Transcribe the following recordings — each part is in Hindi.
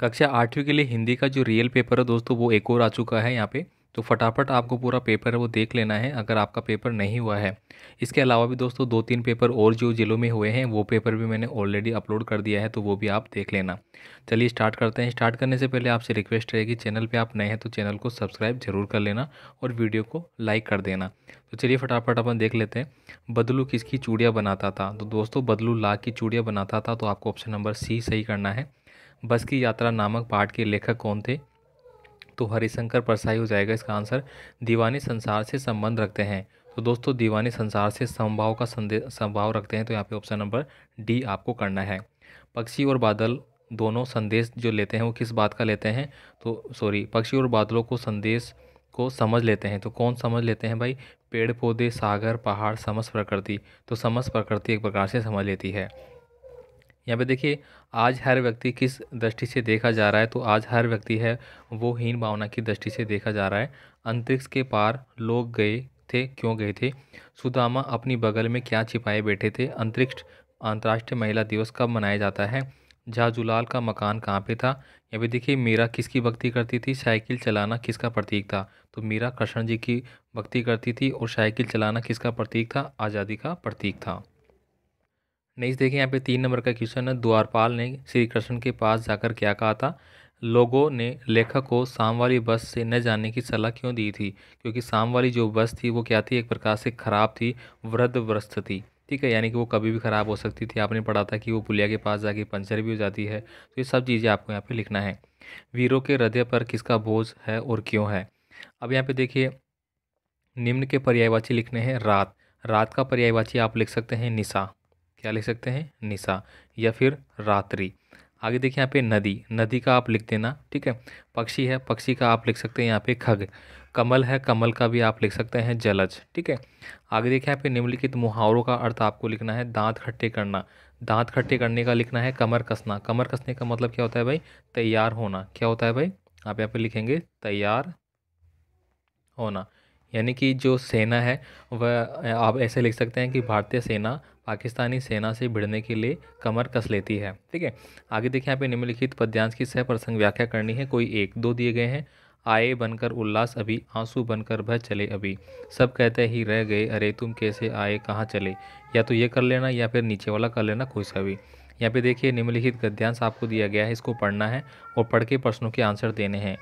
कक्षा आठवीं के लिए हिंदी का जो रियल पेपर है दोस्तों वो एक और आ चुका है यहाँ पे तो फटाफट आपको पूरा पेपर है वो देख लेना है अगर आपका पेपर नहीं हुआ है इसके अलावा भी दोस्तों दो तीन पेपर और जो जिलों में हुए हैं वो पेपर भी मैंने ऑलरेडी अपलोड कर दिया है तो वो भी आप देख लेना चलिए स्टार्ट करते हैं स्टार्ट करने से पहले आपसे रिक्वेस्ट रहेगी चैनल पर आप नए हैं तो चैनल को सब्सक्राइब जरूर कर लेना और वीडियो को लाइक कर देना तो चलिए फटाफट अपन देख लेते हैं बदलू किसकी चूड़िया बनाता था तो दोस्तों बदलू लाख की चूड़िया बनाता था तो आपको ऑप्शन नंबर सी सही करना है बस की यात्रा नामक पाठ के लेखक कौन थे तो हरिशंकर परसाई हो जाएगा इसका आंसर दीवानी संसार से संबंध रखते हैं तो दोस्तों दीवानी संसार से संभाव का संदेश संभाव रखते हैं तो यहाँ पे ऑप्शन नंबर डी आपको करना है पक्षी और बादल दोनों संदेश जो लेते हैं वो किस बात का लेते हैं तो सॉरी पक्षी और बादलों को संदेश को समझ लेते हैं तो कौन समझ लेते हैं भाई पेड़ पौधे सागर पहाड़ समस्त प्रकृति तो समस्त प्रकृति एक प्रकार से समझ लेती है यहाँ पे देखिए आज हर व्यक्ति किस दृष्टि से देखा जा रहा है तो आज हर व्यक्ति है वो हीन भावना की दृष्टि से देखा जा रहा है अंतरिक्ष के पार लोग गए थे क्यों गए थे सुदामा अपनी बगल में क्या छिपाए बैठे थे अंतरिक्ष अंतर्राष्ट्रीय महिला दिवस कब मनाया जाता है झाजुलाल का मकान कहाँ पे था यहाँ पे देखिए मीरा किसकी भक्ति करती थी साइकिल चलाना किसका प्रतीक था तो मीरा कृष्ण जी की भक्ति करती थी और साइकिल चलाना किसका प्रतीक था आज़ादी का प्रतीक था नेक्स्ट देखिए यहाँ पे तीन नंबर का क्वेश्चन है द्वारपाल ने श्री कृष्ण के पास जाकर क्या कहा था लोगों ने लेखक को शाम वाली बस से न जाने की सलाह क्यों दी थी क्योंकि शाम वाली जो बस थी वो क्या थी एक प्रकार से ख़राब थी वृद्ध थी ठीक है यानी कि वो कभी भी ख़राब हो सकती थी आपने पढ़ा था कि वो पुलिया के पास जाके पंचर भी हो जाती है तो ये सब चीज़ें आपको यहाँ पे लिखना है वीरों के हृदय पर किसका बोझ है और क्यों है अब यहाँ पे देखिए निम्न के पर्यायवाची लिखने हैं रात रात का पर्यायवाची आप लिख सकते हैं निशा क्या लिख सकते हैं निशा या फिर रात्रि आगे देखिए यहाँ पे नदी नदी का आप लिख देना ठीक है पक्षी है पक्षी का आप लिख सकते हैं यहाँ पे खग कमल है कमल का भी आप लिख सकते हैं जलज ठीक है आगे देखिए यहाँ पे निम्नलिखित मुहावरों का अर्थ आपको लिखना है दांत खट्टे करना दांत खट्टे करने का लिखना है कमर कसना कमर कसने का मतलब क्या होता है भाई तैयार होना क्या होता है भाई आप यहाँ पर लिखेंगे तैयार होना यानी कि जो सेना है वह आप ऐसे लिख सकते हैं कि भारतीय सेना पाकिस्तानी सेना से भिड़ने के लिए कमर कस लेती है ठीक है आगे देखिए यहाँ पे निम्नलिखित पद्यांश की सह प्रसंग व्याख्या करनी है कोई एक दो दिए गए हैं आए बनकर उल्लास अभी आंसू बनकर भर चले अभी सब कहते ही रह गए अरे तुम कैसे आए कहाँ चले या तो ये कर लेना या फिर नीचे वाला कर लेना कोई सा भी यहाँ पे देखिए निम्नलिखित गद्यांश आपको दिया गया है इसको पढ़ना है और पढ़ के प्रश्नों के आंसर देने हैं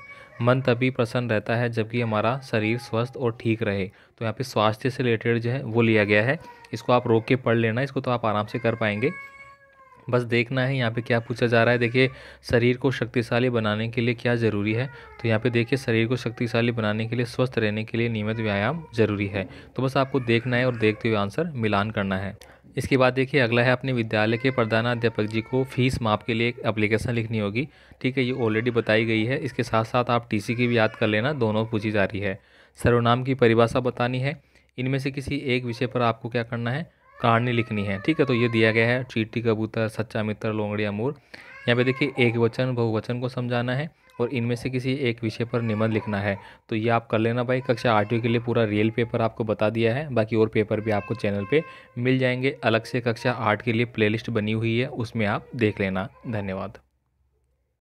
मन तभी प्रसन्न रहता है जबकि हमारा शरीर स्वस्थ और ठीक रहे तो यहाँ पे स्वास्थ्य से रिलेटेड जो है वो लिया गया है इसको आप रोक के पढ़ लेना इसको तो आप आराम से कर पाएंगे बस देखना है यहाँ पे क्या पूछा जा रहा है देखिए शरीर को शक्तिशाली बनाने के लिए क्या ज़रूरी है तो यहाँ पे देखिए शरीर को शक्तिशाली बनाने के लिए स्वस्थ रहने के लिए नियमित व्यायाम ज़रूरी है तो बस आपको देखना है और देखते हुए आंसर मिलान करना है इसके बाद देखिए अगला है अपने विद्यालय के प्रधानाध्यापक जी को फीस माप के लिए एक अप्लीकेशन लिखनी होगी ठीक है ये ऑलरेडी बताई गई है इसके साथ साथ आप टीसी की भी याद कर लेना दोनों पूछी जा रही है सर्वनाम की परिभाषा बतानी है इनमें से किसी एक विषय पर आपको क्या करना है कहानी लिखनी है ठीक है तो ये दिया गया है चीटी कबूतर सच्चा मित्र लोंगड़ी अमूर यहाँ पे देखिए एक वचन बहुवचन को समझाना है और इनमें से किसी एक विषय पर निबंध लिखना है तो ये आप कर लेना भाई कक्षा आठवीं के लिए पूरा रियल पेपर आपको बता दिया है बाकी और पेपर भी आपको चैनल पे मिल जाएंगे अलग से कक्षा आठ के लिए प्लेलिस्ट बनी हुई है उसमें आप देख लेना धन्यवाद